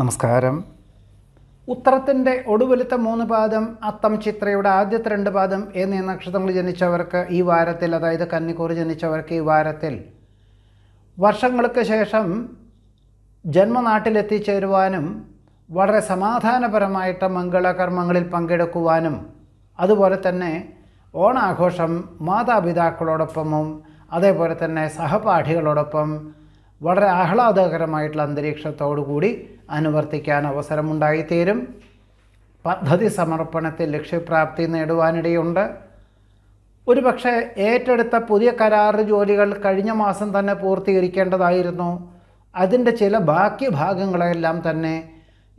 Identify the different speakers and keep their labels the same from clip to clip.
Speaker 1: നമസ്കാരം ഉത്തരത്തിൻ്റെ ഒടുവിലത്തെ മൂന്ന് പാദം അത്തം ചിത്രയുടെ ആദ്യത്തെ രണ്ട് പാദം എന്നീ നക്ഷത്രങ്ങൾ ജനിച്ചവർക്ക് ഈ വാരത്തിൽ അതായത് കന്നിക്കൂർ ജനിച്ചവർക്ക് ഈ വാരത്തിൽ വർഷങ്ങൾക്ക് ശേഷം ജന്മനാട്ടിലെത്തിച്ചേരുവാനും വളരെ സമാധാനപരമായിട്ട് മംഗളകർമ്മങ്ങളിൽ പങ്കെടുക്കുവാനും അതുപോലെ തന്നെ ഓണാഘോഷം മാതാപിതാക്കളോടൊപ്പമും അതേപോലെ തന്നെ സഹപാഠികളോടൊപ്പം വളരെ ആഹ്ലാദകരമായിട്ടുള്ള അന്തരീക്ഷത്തോടുകൂടി കൂടി അനുവർത്തിക്കാൻ അവസരമുണ്ടായിത്തീരും പദ്ധതി സമർപ്പണത്തിൽ ലക്ഷ്യപ്രാപ്തി നേടുവാനിടയുണ്ട് ഒരുപക്ഷെ ഏറ്റെടുത്ത പുതിയ കരാറ് ജോലികൾ കഴിഞ്ഞ മാസം തന്നെ പൂർത്തീകരിക്കേണ്ടതായിരുന്നു അതിൻ്റെ ചില ബാക്കി ഭാഗങ്ങളെല്ലാം തന്നെ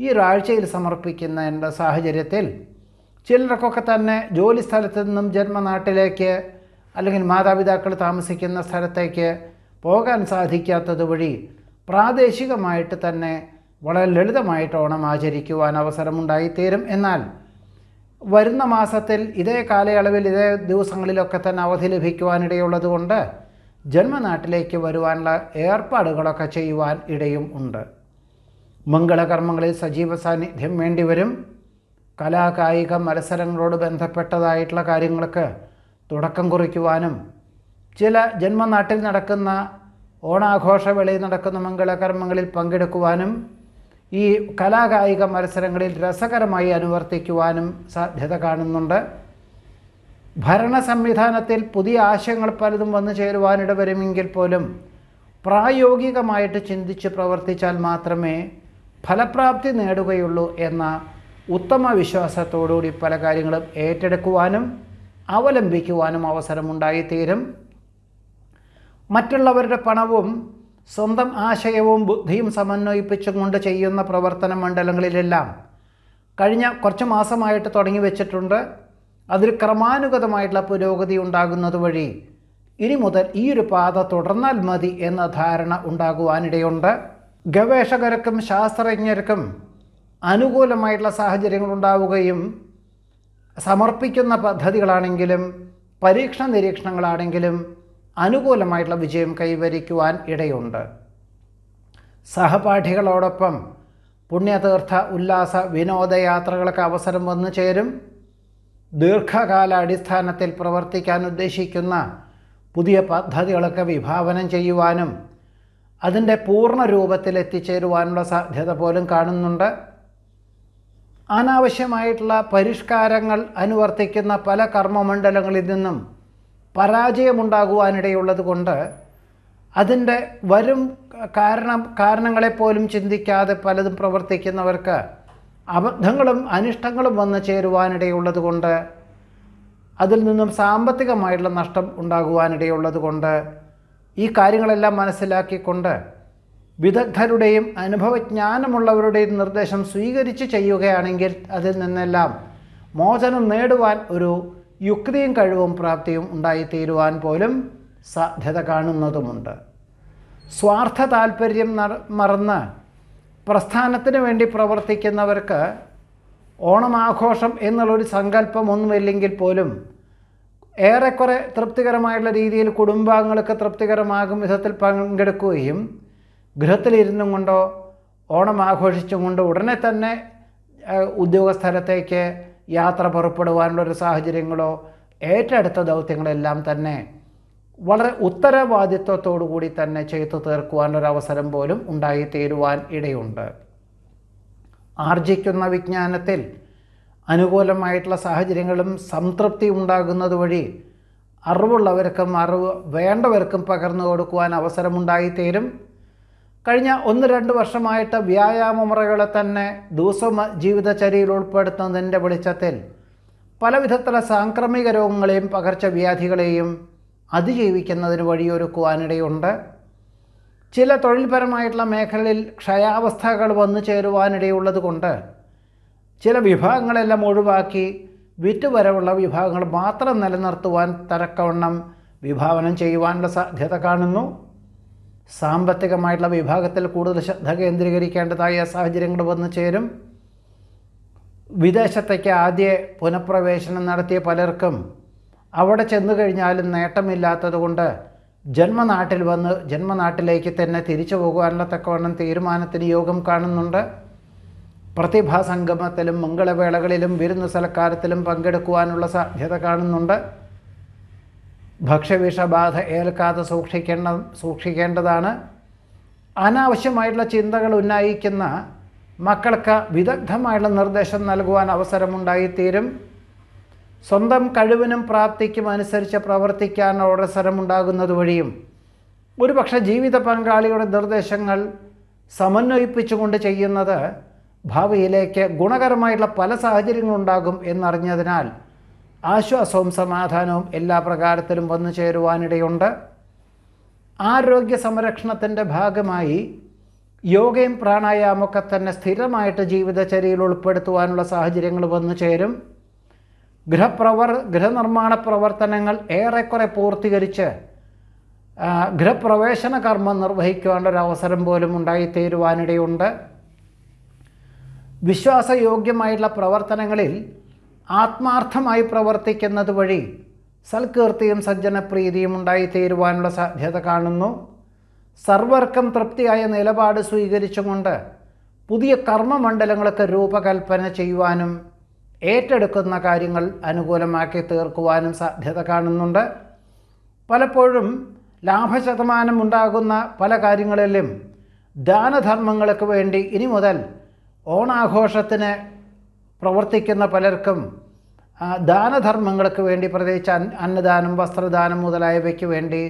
Speaker 1: ഈ ഒരാഴ്ചയിൽ സമർപ്പിക്കുന്ന സാഹചര്യത്തിൽ ചിലർക്കൊക്കെ തന്നെ ജോലി സ്ഥലത്ത് നിന്നും ജന്മനാട്ടിലേക്ക് അല്ലെങ്കിൽ മാതാപിതാക്കൾ താമസിക്കുന്ന സ്ഥലത്തേക്ക് പോകാൻ സാധിക്കാത്തത് വഴി പ്രാദേശികമായിട്ട് തന്നെ വളരെ ലളിതമായിട്ട് ഓണം ആചരിക്കുവാൻ അവസരമുണ്ടായിത്തീരും എന്നാൽ വരുന്ന മാസത്തിൽ ഇതേ കാലയളവിൽ ഇതേ ദിവസങ്ങളിലൊക്കെ തന്നെ അവധി ലഭിക്കുവാനിടയുള്ളതുകൊണ്ട് ജന്മനാട്ടിലേക്ക് വരുവാനുള്ള ഏർപ്പാടുകളൊക്കെ ചെയ്യുവാൻ ഇടയും ഉണ്ട് മംഗളകർമ്മങ്ങളിൽ സജീവ സാന്നിധ്യം വേണ്ടിവരും കലാകായിക മത്സരങ്ങളോട് ബന്ധപ്പെട്ടതായിട്ടുള്ള കാര്യങ്ങൾക്ക് തുടക്കം കുറിക്കുവാനും ചില ജന്മനാട്ടിൽ നടക്കുന്ന ഓണാഘോഷവേളയിൽ നടക്കുന്ന മംഗളകർമ്മങ്ങളിൽ പങ്കെടുക്കുവാനും ഈ കലാകായിക മത്സരങ്ങളിൽ രസകരമായി അനുവർത്തിക്കുവാനും സാധ്യത കാണുന്നുണ്ട് ഭരണ സംവിധാനത്തിൽ പുതിയ ആശയങ്ങൾ പലതും വന്നു ചേരുവാനിട വരുമെങ്കിൽ പോലും പ്രായോഗികമായിട്ട് ചിന്തിച്ച് പ്രവർത്തിച്ചാൽ മാത്രമേ ഫലപ്രാപ്തി നേടുകയുള്ളൂ എന്ന ഉത്തമ വിശ്വാസത്തോടുകൂടി പല കാര്യങ്ങളും ഏറ്റെടുക്കുവാനും അവലംബിക്കുവാനും അവസരമുണ്ടായിത്തീരും മറ്റുള്ളവരുടെ പണവും സ്വന്തം ആശയവും ബുദ്ധിയും സമന്വയിപ്പിച്ചുകൊണ്ട് ചെയ്യുന്ന പ്രവർത്തന മണ്ഡലങ്ങളിലെല്ലാം കഴിഞ്ഞ കുറച്ച് മാസമായിട്ട് തുടങ്ങി വെച്ചിട്ടുണ്ട് അതിൽ ക്രമാനുഗതമായിട്ടുള്ള പുരോഗതി ഉണ്ടാകുന്നത് വഴി ഇനി മുതൽ ഈ ഒരു പാത തുടർന്നാൽ മതി എന്ന ധാരണ ഉണ്ടാകുവാനിടയുണ്ട് ഗവേഷകർക്കും ശാസ്ത്രജ്ഞർക്കും അനുകൂലമായിട്ടുള്ള സാഹചര്യങ്ങൾ ഉണ്ടാവുകയും സമർപ്പിക്കുന്ന പദ്ധതികളാണെങ്കിലും പരീക്ഷണ നിരീക്ഷണങ്ങളാണെങ്കിലും അനുകൂലമായിട്ടുള്ള വിജയം കൈവരിക്കുവാൻ ഇടയുണ്ട് സഹപാഠികളോടൊപ്പം പുണ്യതീർത്ഥ ഉല്ലാസ വിനോദയാത്രകൾക്ക് അവസരം വന്നു ചേരും ദീർഘകാല അടിസ്ഥാനത്തിൽ പ്രവർത്തിക്കാൻ ഉദ്ദേശിക്കുന്ന പുതിയ പദ്ധതികളൊക്കെ വിഭാവനം ചെയ്യുവാനും അതിൻ്റെ പൂർണ്ണ രൂപത്തിൽ എത്തിച്ചേരുവാനുള്ള സാധ്യത പോലും കാണുന്നുണ്ട് അനാവശ്യമായിട്ടുള്ള പരിഷ്കാരങ്ങൾ അനുവർത്തിക്കുന്ന പല കർമ്മമണ്ഡലങ്ങളിൽ നിന്നും പരാജയമുണ്ടാകുവാനിടയുള്ളത് കൊണ്ട് അതിൻ്റെ വരും കാരണം കാരണങ്ങളെപ്പോലും ചിന്തിക്കാതെ പലതും പ്രവർത്തിക്കുന്നവർക്ക് അബദ്ധങ്ങളും അനിഷ്ടങ്ങളും വന്നു ചേരുവാനിടയുള്ളത് കൊണ്ട് അതിൽ നിന്നും സാമ്പത്തികമായിട്ടുള്ള നഷ്ടം ഉണ്ടാകുവാനിടയുള്ളത് കൊണ്ട് ഈ കാര്യങ്ങളെല്ലാം മനസ്സിലാക്കിക്കൊണ്ട് വിദഗ്ധരുടെയും അനുഭവജ്ഞാനമുള്ളവരുടെയും നിർദ്ദേശം സ്വീകരിച്ച് ചെയ്യുകയാണെങ്കിൽ അതിൽ നിന്നെല്ലാം മോചനം നേടുവാൻ ഒരു യുക്തിയും കഴിവും പ്രാപ്തിയും ഉണ്ടായിത്തീരുവാൻ പോലും സാധ്യത കാണുന്നതുമുണ്ട് സ്വാർത്ഥ താല്പര്യം മറന്ന് പ്രസ്ഥാനത്തിന് വേണ്ടി പ്രവർത്തിക്കുന്നവർക്ക് ഓണം ആഘോഷം എന്നുള്ളൊരു സങ്കല്പമൊന്നുമില്ലെങ്കിൽ പോലും ഏറെക്കുറെ തൃപ്തികരമായുള്ള രീതിയിൽ കുടുംബാംഗങ്ങൾക്ക് തൃപ്തികരമാകും വിധത്തിൽ പങ്കെടുക്കുകയും ഗൃഹത്തിലിരുന്നും കൊണ്ടോ ഓണം ആഘോഷിച്ചും കൊണ്ട് ഉടനെ തന്നെ ഉദ്യോഗസ്ഥലത്തേക്ക് യാത്ര പുറപ്പെടുവാനുള്ള ഒരു സാഹചര്യങ്ങളോ ഏറ്റെടുത്ത ദൗത്യങ്ങളെല്ലാം തന്നെ വളരെ ഉത്തരവാദിത്വത്തോടു കൂടി തന്നെ ചെയ്തു തീർക്കുവാനൊരവസരം പോലും ഉണ്ടായിത്തീരുവാൻ ഇടയുണ്ട് ആർജിക്കുന്ന വിജ്ഞാനത്തിൽ അനുകൂലമായിട്ടുള്ള സാഹചര്യങ്ങളും സംതൃപ്തി ഉണ്ടാകുന്നത് വഴി അറിവുള്ളവർക്കും അറിവ് വേണ്ടവർക്കും പകർന്നു കൊടുക്കുവാൻ അവസരമുണ്ടായിത്തീരും കഴിഞ്ഞ ഒന്ന് രണ്ട് വർഷമായിട്ട് മുറകളെ തന്നെ ദിവസ ജീവിതചര്യയിൽ ഉൾപ്പെടുത്തുന്നതിൻ്റെ വെളിച്ചത്തിൽ പലവിധത്തിലെ സാംക്രമിക രോഗങ്ങളെയും പകർച്ചവ്യാധികളെയും അതിജീവിക്കുന്നതിന് വഴിയൊരുക്കുവാനിടയുണ്ട് ചില തൊഴിൽപരമായിട്ടുള്ള മേഖലയിൽ ക്ഷയാവസ്ഥകൾ വന്നു ചേരുവാനിടയുള്ളത് കൊണ്ട് ചില വിഭാഗങ്ങളെല്ലാം ഒഴിവാക്കി വിറ്റുവരവുള്ള വിഭാഗങ്ങൾ മാത്രം നിലനിർത്തുവാൻ തരക്കവണ്ണം വിഭാവനം ചെയ്യുവാനുള്ള സാധ്യത കാണുന്നു സാമ്പത്തികമായിട്ടുള്ള വിഭാഗത്തിൽ കൂടുതൽ ശ്രദ്ധ കേന്ദ്രീകരിക്കേണ്ടതായ സാഹചര്യങ്ങൾ വന്നു ചേരും വിദേശത്തേക്ക് ആദ്യ പുനഃപ്രവേശനം നടത്തിയ പലർക്കും അവിടെ ചെന്നു കഴിഞ്ഞാലും നേട്ടമില്ലാത്തതുകൊണ്ട് ജന്മനാട്ടിൽ വന്ന് ജന്മനാട്ടിലേക്ക് തന്നെ തിരിച്ചു പോകാനുള്ള തക്കവണ്ണം തീരുമാനത്തിന് യോഗം കാണുന്നുണ്ട് പ്രതിഭാസംഗമത്തിലും മംഗളവേളകളിലും വിരുന്ന് സൽക്കാരത്തിലും പങ്കെടുക്കുവാനുള്ള സാധ്യത കാണുന്നുണ്ട് ഭക്ഷ്യവിഷബാധ ഏൽക്കാതെ സൂക്ഷിക്കേണ്ട സൂക്ഷിക്കേണ്ടതാണ് അനാവശ്യമായിട്ടുള്ള ചിന്തകൾ ഉന്നയിക്കുന്ന മക്കൾക്ക് വിദഗ്ധമായുള്ള നിർദ്ദേശം നൽകുവാൻ അവസരമുണ്ടായിത്തീരും സ്വന്തം കഴിവിനും പ്രാപ്തിക്കും അനുസരിച്ച് പ്രവർത്തിക്കാൻ അവസരമുണ്ടാകുന്നത് വഴിയും ഒരുപക്ഷെ ജീവിത പങ്കാളിയുടെ നിർദ്ദേശങ്ങൾ സമന്വയിപ്പിച്ചുകൊണ്ട് ചെയ്യുന്നത് ഭാവിയിലേക്ക് ഗുണകരമായിട്ടുള്ള പല സാഹചര്യങ്ങളുണ്ടാകും എന്നറിഞ്ഞതിനാൽ ആശ്വാസവും സമാധാനവും എല്ലാ പ്രകാരത്തിലും വന്നു ചേരുവാനിടയുണ്ട് ആരോഗ്യ സംരക്ഷണത്തിൻ്റെ ഭാഗമായി യോഗയും പ്രാണായാമൊക്കെ തന്നെ സ്ഥിരമായിട്ട് ജീവിതചര്യയിൽ ഉൾപ്പെടുത്തുവാനുള്ള സാഹചര്യങ്ങൾ വന്നു ചേരും ഗൃഹപ്രവർ ഗൃഹനിർമ്മാണ പ്രവർത്തനങ്ങൾ ഏറെക്കുറെ പൂർത്തീകരിച്ച് ഗൃഹപ്രവേശന കർമ്മം നിർവഹിക്കുവാനുള്ള ഒരു അവസരം പോലും ഉണ്ടായിത്തീരുവാനിടയുണ്ട് വിശ്വാസയോഗ്യമായിട്ടുള്ള പ്രവർത്തനങ്ങളിൽ ആത്മാർത്ഥമായി പ്രവർത്തിക്കുന്നത് വഴി സൽകീർത്തിയും സജ്ജനപ്രീതിയും ഉണ്ടായിത്തീരുവാനുള്ള സാധ്യത കാണുന്നു സർവർക്കം തൃപ്തിയായ നിലപാട് സ്വീകരിച്ചുകൊണ്ട് പുതിയ കർമ്മമണ്ഡലങ്ങളൊക്കെ രൂപകൽപ്പന ചെയ്യുവാനും ഏറ്റെടുക്കുന്ന കാര്യങ്ങൾ അനുകൂലമാക്കി തീർക്കുവാനും സാധ്യത കാണുന്നുണ്ട് പലപ്പോഴും ലാഭശതമാനം ഉണ്ടാകുന്ന പല കാര്യങ്ങളിലും ദാനധർമ്മങ്ങൾക്ക് വേണ്ടി ഇനി മുതൽ ഓണാഘോഷത്തിന് പ്രവർത്തിക്കുന്ന പലർക്കും ദാനധർമ്മങ്ങൾക്ക് വേണ്ടി പ്രത്യേകിച്ച് അന്നദാനം വസ്ത്രദാനം മുതലായവയ്ക്ക് വേണ്ടി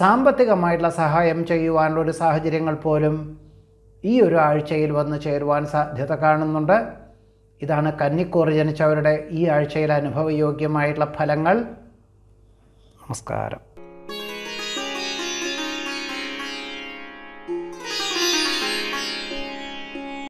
Speaker 1: സാമ്പത്തികമായിട്ടുള്ള സഹായം ചെയ്യുവാനുള്ള ഒരു സാഹചര്യങ്ങൾ പോലും ഈ ഒരു ആഴ്ചയിൽ വന്ന് ചേരുവാൻ സാധ്യത കാണുന്നുണ്ട് ഇതാണ് കന്നിക്കൂറ് ജനിച്ചവരുടെ ഈ ആഴ്ചയിൽ അനുഭവയോഗ്യമായിട്ടുള്ള ഫലങ്ങൾ നമസ്കാരം